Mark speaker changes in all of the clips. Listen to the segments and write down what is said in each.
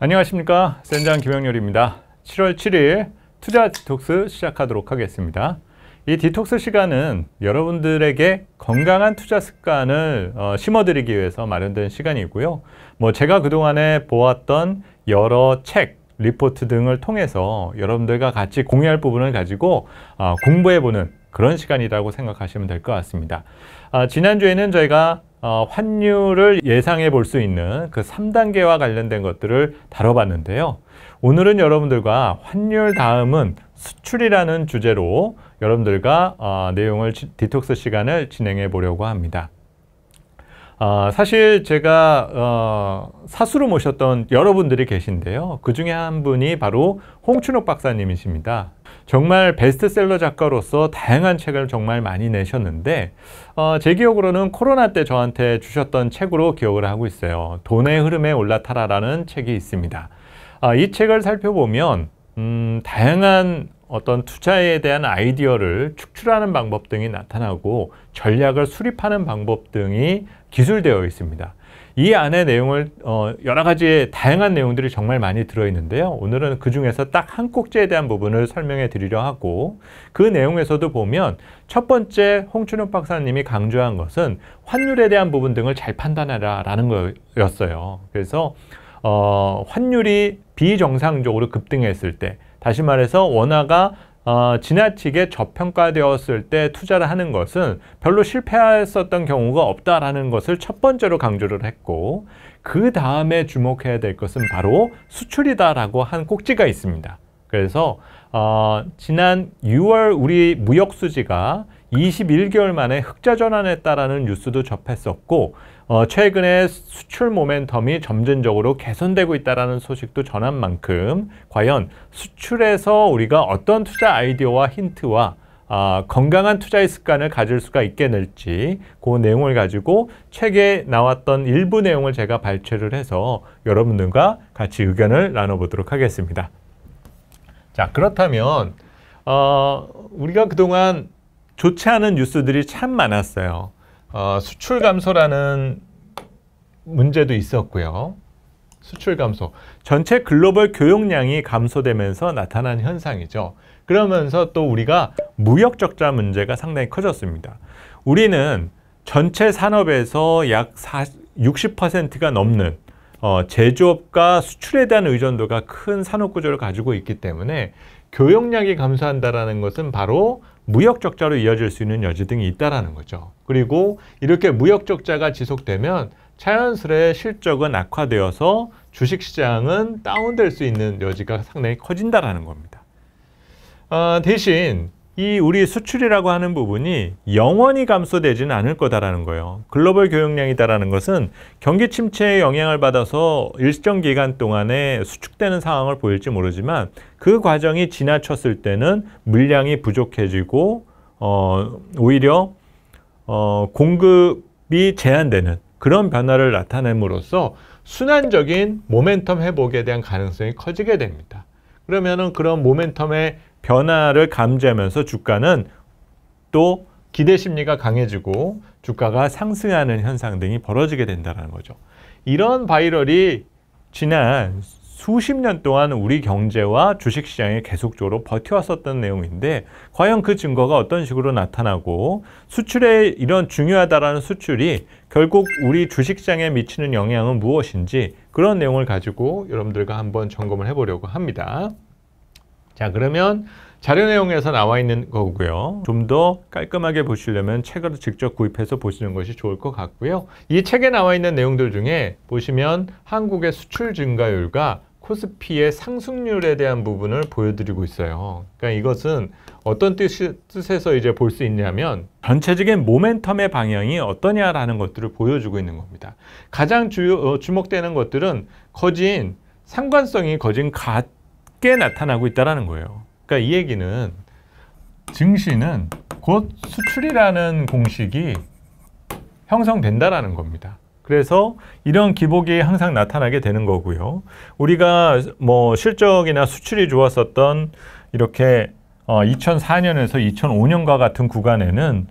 Speaker 1: 안녕하십니까 센장 김영렬입니다. 7월 7일 투자 디톡스 시작하도록 하겠습니다. 이 디톡스 시간은 여러분들에게 건강한 투자 습관을 어, 심어드리기 위해서 마련된 시간이고요. 뭐 제가 그동안에 보았던 여러 책, 리포트 등을 통해서 여러분들과 같이 공유할 부분을 가지고 어, 공부해보는 그런 시간이라고 생각하시면 될 것 같습니다. 아, 지난주에는 저희가 어, 환율을 예상해 볼 수 있는 그 3단계와 관련된 것들을 다뤄봤는데요. 오늘은 여러분들과 환율 다음은 수출이라는 주제로 여러분들과 어, 내용을 디톡스 시간을 진행해 보려고 합니다. 어, 사실 제가 어, 사수로 모셨던 여러분들이 계신데요. 그 중에 한 분이 바로 홍춘옥 박사님이십니다. 정말 베스트셀러 작가로서 다양한 책을 정말 많이 내셨는데 어, 제 기억으로는 코로나 때 저한테 주셨던 책으로 기억을 하고 있어요. 돈의 흐름에 올라타라라는 책이 있습니다. 아, 이 책을 살펴보면 음, 다양한 어떤 투자에 대한 아이디어를 축출하는 방법 등이 나타나고 전략을 수립하는 방법 등이 기술되어 있습니다. 이 안에 내용을 어, 여러 가지 다양한 내용들이 정말 많이 들어있는데요. 오늘은 그 중에서 딱 한 꼭지에 대한 부분을 설명해 드리려 하고 그 내용에서도 보면 첫 번째 홍춘욱 박사님이 강조한 것은 환율에 대한 부분 등을 잘판단하라 라는 거였어요. 그래서 어, 환율이 비정상적으로 급등했을 때 다시 말해서 원화가 어, 지나치게 저평가되었을 때 투자를 하는 것은 별로 실패했었던 경우가 없다라는 것을 첫 번째로 강조를 했고 그 다음에 주목해야 될 것은 바로 수출이다라고 한 꼭지가 있습니다. 그래서 어, 지난 6월 우리 무역 수지가 21개월 만에 흑자 전환했다라는 뉴스도 접했었고 어, 최근에 수출 모멘텀이 점진적으로 개선되고 있다는 소식도 전한 만큼 과연 수출에서 우리가 어떤 투자 아이디어와 힌트와 아, 건강한 투자의 습관을 가질 수가 있겠는지그 내용을 가지고 책에 나왔던 일부 내용을 제가 발췌를 해서 여러분들과 같이 의견을 나눠보도록 하겠습니다. 자 그렇다면 어, 우리가 그동안 좋지 않은 뉴스들이 참 많았어요. 어, 수출 감소라는 문제도 있었고요. 수출 감소. 전체 글로벌 교역량이 감소되면서 나타난 현상이죠. 그러면서 또 우리가 무역 적자 문제가 상당히 커졌습니다. 우리는 전체 산업에서 약 60%가 넘는 어, 제조업과 수출에 대한 의존도가 큰 산업 구조를 가지고 있기 때문에 교역량이 감소한다는 것은 바로 무역 적자로 이어질 수 있는 여지 등이 있다는 거죠. 그리고 이렇게 무역 적자가 지속되면 자연스레 실적은 악화되어서 주식시장은 다운될 수 있는 여지가 상당히 커진다라는 겁니다. 어, 대신 이 우리 수출이라고 하는 부분이 영원히 감소되지는 않을 거다라는 거예요. 글로벌 교역량이다라는 것은 경기 침체의 영향을 받아서 일정 기간 동안에 수축되는 상황을 보일지 모르지만 그 과정이 지나쳤을 때는 물량이 부족해지고 어, 오히려 어, 공급이 제한되는 그런 변화를 나타냄으로써 순환적인 모멘텀 회복에 대한 가능성이 커지게 됩니다. 그러면은 그런 모멘텀의 변화를 감지하면서 주가는 또 기대 심리가 강해지고 주가가 상승하는 현상 등이 벌어지게 된다는 거죠. 이런 바이럴이 지난 수십 년 동안 우리 경제와 주식시장이 계속적으로 버텨왔었던 내용인데 과연 그 증거가 어떤 식으로 나타나고 수출에 이런 중요하다라는 수출이 결국 우리 주식시장에 미치는 영향은 무엇인지 그런 내용을 가지고 여러분들과 한번 점검을 해보려고 합니다. 자 그러면 자료 내용에서 나와 있는 거고요. 좀 더 깔끔하게 보시려면 책을 직접 구입해서 보시는 것이 좋을 것 같고요. 이 책에 나와 있는 내용들 중에 보시면 한국의 수출 증가율과 코스피의 상승률에 대한 부분을 보여드리고 있어요. 그러니까 이것은 어떤 뜻이, 뜻에서 이제 볼 수 있냐면 전체적인 모멘텀의 방향이 어떠냐라는 것들을 보여주고 있는 겁니다. 가장 주, 어, 주목되는 것들은 거진 상관성이 거진 같게 나타나고 있다는 거예요. 그러니까 이 얘기는 증시는 곧 수출이라는 공식이 형성된다라는 겁니다. 그래서 이런 기복이 항상 나타나게 되는 거고요. 우리가 뭐 실적이나 수출이 좋았었던 이렇게 어 2004년에서 2005년과 같은 구간에는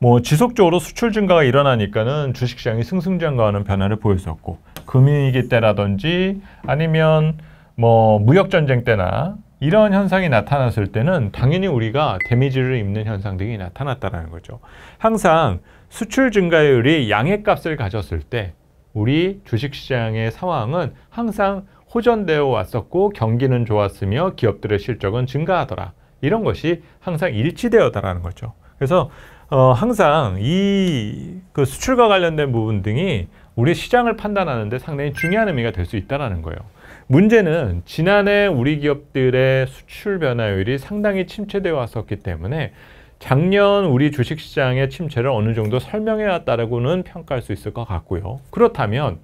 Speaker 1: 뭐 지속적으로 수출 증가가 일어나니까는 주식시장이 승승장구하는 변화를 보였었고 금융위기 때라든지 아니면 뭐 무역전쟁 때나 이런 현상이 나타났을 때는 당연히 우리가 데미지를 입는 현상들이 나타났다는 거죠. 항상 수출 증가율이 양의값을 가졌을 때 우리 주식시장의 상황은 항상 호전되어 왔었고 경기는 좋았으며 기업들의 실적은 증가하더라. 이런 것이 항상 일치되었다라는 거죠. 그래서 어, 항상 이 그 수출과 관련된 부분 등이 우리 시장을 판단하는데 상당히 중요한 의미가 될 수 있다는 거예요. 문제는 지난해 우리 기업들의 수출 변화율이 상당히 침체되어 왔었기 때문에 작년 우리 주식시장의 침체를 어느 정도 설명해 왔다라고는 평가할 수 있을 것 같고요. 그렇다면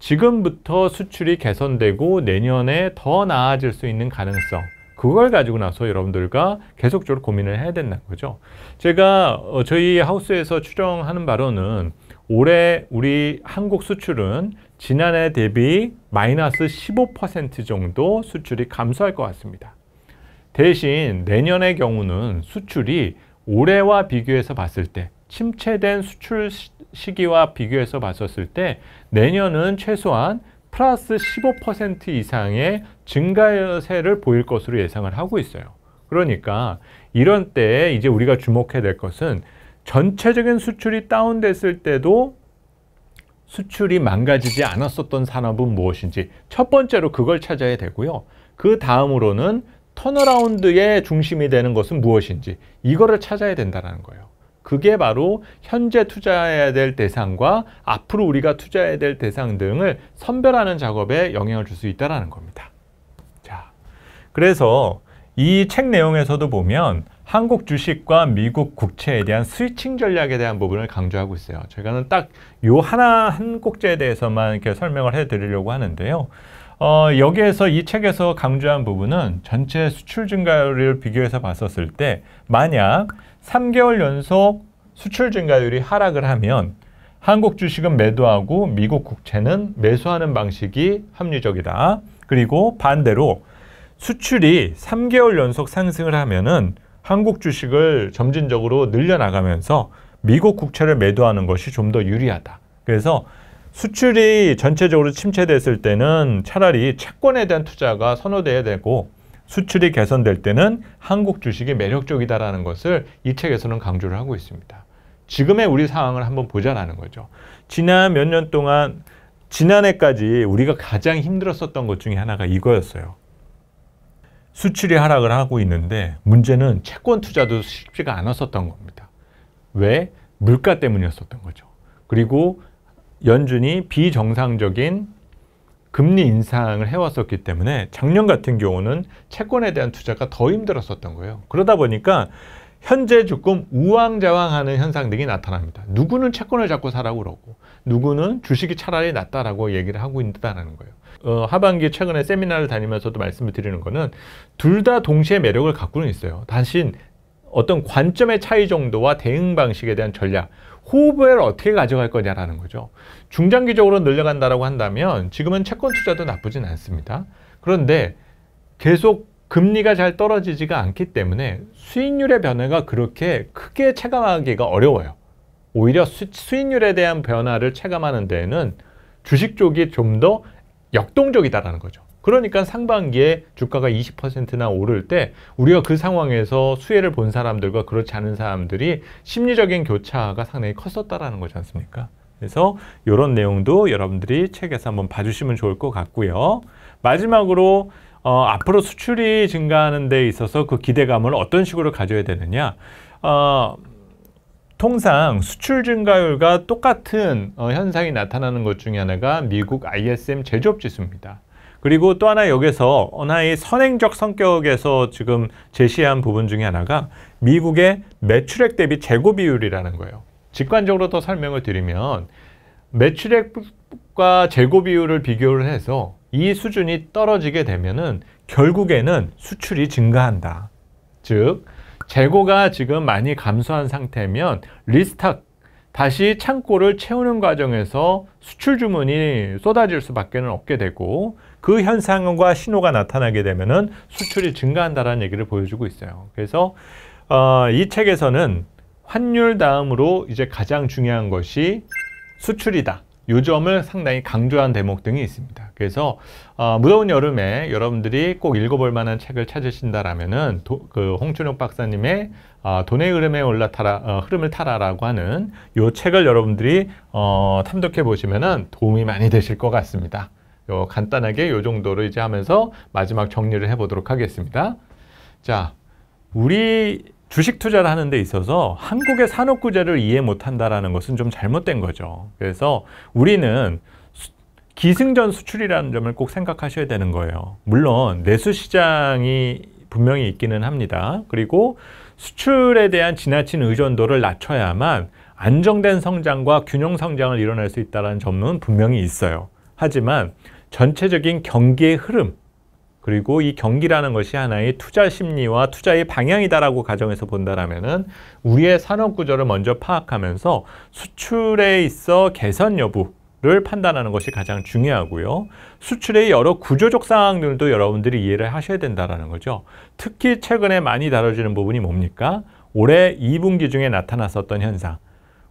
Speaker 1: 지금부터 수출이 개선되고 내년에 더 나아질 수 있는 가능성 그걸 가지고 나서 여러분들과 계속적으로 고민을 해야 된다는 거죠. 제가 어, 저희 하우스에서 추정하는 바로는 올해 우리 한국 수출은 지난해 대비 마이너스 15% 정도 수출이 감소할 것 같습니다. 대신 내년의 경우는 수출이 올해와 비교해서 봤을 때 침체된 수출 시기와 비교해서 봤었을 때 내년은 최소한 플러스 15% 이상의 증가세를 보일 것으로 예상을 하고 있어요. 그러니까 이런 때에 이제 우리가 주목해야 될 것은 전체적인 수출이 다운됐을 때도 수출이 망가지지 않았었던 산업은 무엇인지 첫 번째로 그걸 찾아야 되고요. 그 다음으로는 턴어라운드의 중심이 되는 것은 무엇인지 이거를 찾아야 된다는 거예요. 그게 바로 현재 투자해야 될 대상과 앞으로 우리가 투자해야 될 대상 등을 선별하는 작업에 영향을 줄 수 있다는 겁니다. 자, 그래서 이 책 내용에서도 보면 한국 주식과 미국 국채에 대한 스위칭 전략에 대한 부분을 강조하고 있어요. 제가딱 요 하나 한 곡제에 대해서만 이렇게 설명을 해드리려고 하는데요. 어, 여기에서 이 책에서 강조한 부분은 전체 수출 증가율을 비교해서 봤었을 때 만약 3개월 연속 수출 증가율이 하락을 하면 한국 주식은 매도하고 미국 국채는 매수하는 방식이 합리적이다. 그리고 반대로 수출이 3개월 연속 상승을 하면은 한국 주식을 점진적으로 늘려나가면서 미국 국채를 매도하는 것이 좀 더 유리하다. 그래서 수출이 전체적으로 침체됐을 때는 차라리 채권에 대한 투자가 선호돼야 되고 수출이 개선될 때는 한국 주식이 매력적이다라는 것을 이 책에서는 강조를 하고 있습니다. 지금의 우리 상황을 한번 보자라는 거죠. 지난 몇 년 동안 지난해까지 우리가 가장 힘들었었던 것 중에 하나가 이거였어요. 수출이 하락을 하고 있는데 문제는 채권 투자도 쉽지가 않았었던 겁니다. 왜? 물가 때문이었었던 거죠. 그리고 연준이 비정상적인 금리 인상을 해왔었기 때문에 작년 같은 경우는 채권에 대한 투자가 더 힘들었었던 거예요. 그러다 보니까 현재 조금 우왕좌왕하는 현상 등이 나타납니다. 누구는 채권을 잡고 사라고 그러고 누구는 주식이 차라리 낫다라고 얘기를 하고 있다는 거예요. 어, 하반기 최근에 세미나를 다니면서도 말씀을 드리는 거는 둘 다 동시에 매력을 갖고는 있어요. 단신 어떤 관점의 차이 정도와 대응 방식에 대한 전략 호흡을 어떻게 가져갈 거냐라는 거죠. 중장기적으로 늘려간다고 한다면 지금은 채권 투자도 나쁘진 않습니다. 그런데 계속 금리가 잘 떨어지지가 않기 때문에 수익률의 변화가 그렇게 크게 체감하기가 어려워요. 오히려 수, 수익률에 대한 변화를 체감하는 데에는 주식 쪽이 좀 더 역동적이다라는 거죠. 그러니까 상반기에 주가가 20%나 오를 때 우리가 그 상황에서 수혜를 본 사람들과 그렇지 않은 사람들이 심리적인 교차가 상당히 컸었다라는 거지 않습니까? 그래서 이런 내용도 여러분들이 책에서 한번 봐주시면 좋을 것 같고요. 마지막으로 어, 앞으로 수출이 증가하는 데 있어서 그 기대감을 어떤 식으로 가져야 되느냐 어, 통상 수출 증가율과 똑같은 어, 현상이 나타나는 것 중에 하나가 미국 ISM 제조업 지수입니다. 그리고 또 하나 여기서 하나의 선행적 성격에서 지금 제시한 부분 중에 하나가 미국의 매출액 대비 재고 비율이라는 거예요. 직관적으로 더 설명을 드리면 매출액과 재고 비율을 비교를 해서 이 수준이 떨어지게 되면은 결국에는 수출이 증가한다. 즉 재고가 지금 많이 감소한 상태면 리스탁 다시 창고를 채우는 과정에서 수출 주문이 쏟아질 수밖에 없게 되고 그 현상과 신호가 나타나게 되면은 수출이 증가한다라는 얘기를 보여주고 있어요. 그래서 어, 이 책에서는 환율 다음으로 이제 가장 중요한 것이 수출이다. 요 점을 상당히 강조한 대목 등이 있습니다. 그래서 어, 무더운 여름에 여러분들이 꼭 읽어볼 만한 책을 찾으신다라면은 도, 그 홍춘욱 박사님의 어, 돈의 흐름에 올라타라 어, 흐름을 타라라고 하는 요 책을 여러분들이 어, 탐독해 보시면은 도움이 많이 되실 것 같습니다. 요 간단하게 요 정도로 이제 하면서 마지막 정리를 해보도록 하겠습니다. 자, 우리 주식 투자를 하는 데 있어서 한국의 산업구제를 이해 못한다는 것은 좀 잘못된 거죠. 그래서 우리는 기승전 수출이라는 점을 꼭 생각하셔야 되는 거예요. 물론 내수시장이 분명히 있기는 합니다. 그리고 수출에 대한 지나친 의존도를 낮춰야만 안정된 성장과 균형 성장을 이뤄낼 수 있다는 점은 분명히 있어요. 하지만 전체적인 경기의 흐름 그리고 이 경기라는 것이 하나의 투자 심리와 투자의 방향이다라고 가정해서 본다라면은 우리의 산업 구조를 먼저 파악하면서 수출에 있어 개선 여부 를 판단하는 것이 가장 중요하고요. 수출의 여러 구조적 상황들도 여러분들이 이해를 하셔야 된다라는 거죠. 특히 최근에 많이 다뤄지는 부분이 뭡니까? 올해 2분기 중에 나타났었던 현상.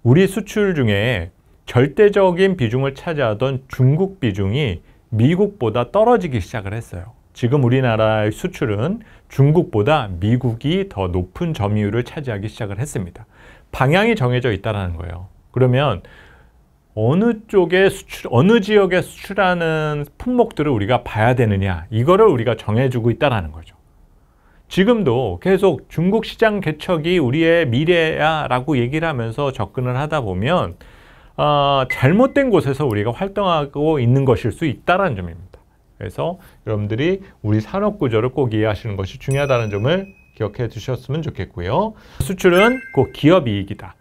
Speaker 1: 우리 수출 중에 절대적인 비중을 차지하던 중국 비중이 미국보다 떨어지기 시작을 했어요. 지금 우리나라의 수출은 중국보다 미국이 더 높은 점유율을 차지하기 시작을 했습니다. 방향이 정해져 있다는 거예요. 그러면 어느 쪽에 수출, 어느 지역에 수출하는 품목들을 우리가 봐야 되느냐 이거를 우리가 정해주고 있다는 거죠. 지금도 계속 중국 시장 개척이 우리의 미래야 라고 얘기를 하면서 접근을 하다 보면 아, 잘못된 곳에서 우리가 활동하고 있는 것일 수 있다는 점입니다. 그래서 여러분들이 우리 산업구조를 꼭 이해하시는 것이 중요하다는 점을 기억해 두셨으면 좋겠고요. 수출은 꼭 기업이익이다.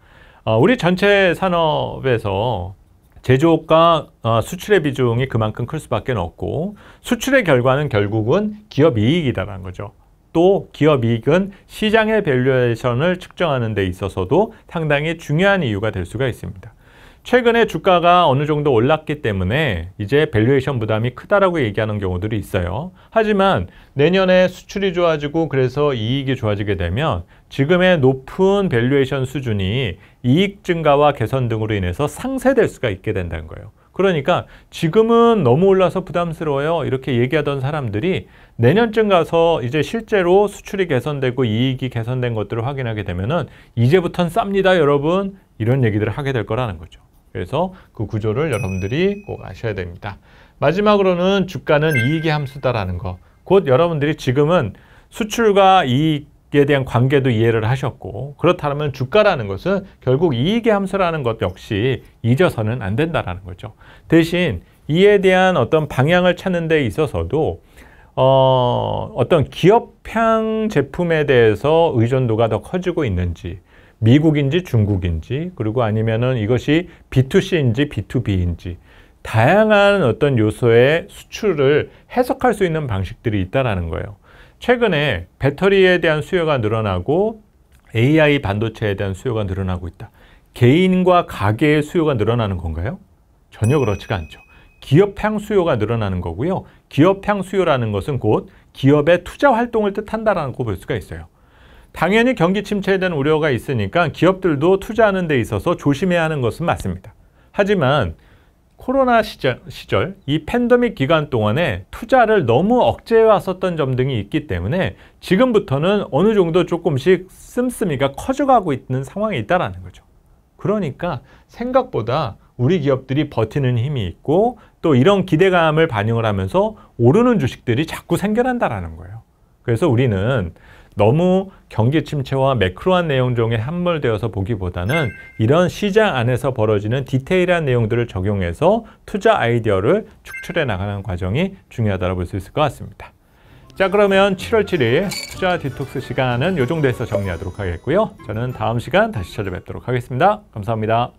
Speaker 1: 어, 아, 우리 전체 산업에서 제조업과 어, 수출의 비중이 그만큼 클 수밖에 없고 수출의 결과는 결국은 기업이익이다라는 거죠. 또 기업이익은 시장의 밸류에이션을 측정하는 데 있어서도 상당히 중요한 이유가 될 수가 있습니다. 최근에 주가가 어느 정도 올랐기 때문에 이제 밸류에이션 부담이 크다라고 얘기하는 경우들이 있어요. 하지만 내년에 수출이 좋아지고 그래서 이익이 좋아지게 되면 지금의 높은 밸류에이션 수준이 이익 증가와 개선 등으로 인해서 상쇄될 수가 있게 된다는 거예요. 그러니까 지금은 너무 올라서 부담스러워요 이렇게 얘기하던 사람들이 내년쯤 가서 이제 실제로 수출이 개선되고 이익이 개선된 것들을 확인하게 되면은 이제부턴 쌉니다 여러분 이런 얘기들을 하게 될 거라는 거죠. 그래서 그 구조를 여러분들이 꼭 아셔야 됩니다. 마지막으로는 주가는 이익의 함수다라는 거. 곧 여러분들이 지금은 수출과 이익에 대한 관계도 이해를 하셨고 그렇다면 주가라는 것은 결국 이익의 함수라는 것 역시 잊어서는 안 된다라는 거죠. 대신 이에 대한 어떤 방향을 찾는 데 있어서도 어, 어떤 기업향 제품에 대해서 의존도가 더 커지고 있는지 미국인지 중국인지 그리고 아니면은 이것이 B2C인지 B2B인지 다양한 어떤 요소의 수출을 해석할 수 있는 방식들이 있다라는 거예요. 최근에 배터리에 대한 수요가 늘어나고 AI 반도체에 대한 수요가 늘어나고 있다. 개인과 가게의 수요가 늘어나는 건가요? 전혀 그렇지가 않죠. 기업향 수요가 늘어나는 거고요. 기업향 수요라는 것은 곧 기업의 투자 활동을 뜻한다라고 볼 수가 있어요. 당연히 경기 침체에 대한 우려가 있으니까 기업들도 투자하는 데 있어서 조심해야 하는 것은 맞습니다. 하지만 코로나 시절, 시절 이 팬데믹 기간 동안에 투자를 너무 억제해왔었던 점 등이 있기 때문에 지금부터는 어느 정도 조금씩 씀씀이가 커져가고 있는 상황에 있다는 거죠. 그러니까 생각보다 우리 기업들이 버티는 힘이 있고 또 이런 기대감을 반영을 하면서 오르는 주식들이 자꾸 생겨난다라는 거예요. 그래서 우리는 너무 경기 침체와 매크로한 내용중에 함몰되어서 보기보다는 이런 시장 안에서 벌어지는 디테일한 내용들을 적용해서 투자 아이디어를 축출해 나가는 과정이 중요하다고 볼 수 있을 것 같습니다. 자 그러면 7월 7일 투자 디톡스 시간은 요 정도에서 정리하도록 하겠고요. 저는 다음 시간 다시 찾아뵙도록 하겠습니다. 감사합니다.